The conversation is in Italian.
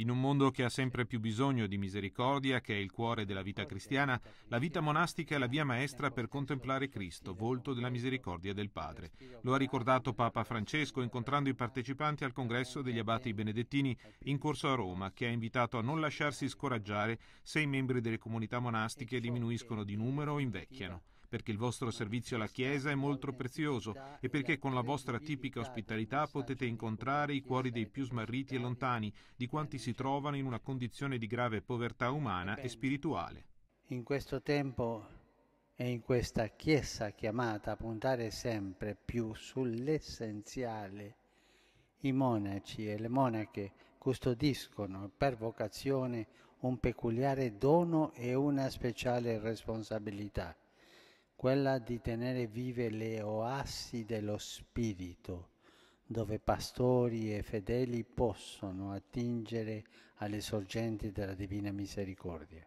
In un mondo che ha sempre più bisogno di misericordia, che è il cuore della vita cristiana, la vita monastica è la via maestra per contemplare Cristo, volto della misericordia del Padre. Lo ha ricordato Papa Francesco incontrando i partecipanti al congresso degli abati benedettini in corso a Roma, che ha invitato a non lasciarsi scoraggiare se i membri delle comunità monastiche diminuiscono di numero o invecchiano perché il vostro servizio alla Chiesa è molto prezioso e perché con la vostra tipica ospitalità potete incontrare i cuori dei più smarriti e lontani, di quanti si trovano in una condizione di grave povertà umana e spirituale. In questo tempo e in questa Chiesa chiamata a puntare sempre più sull'essenziale, i monaci e le monache custodiscono per vocazione un peculiare dono e una speciale responsabilità quella di tenere vive le oassi dello spirito, dove pastori e fedeli possono attingere alle sorgenti della divina misericordia.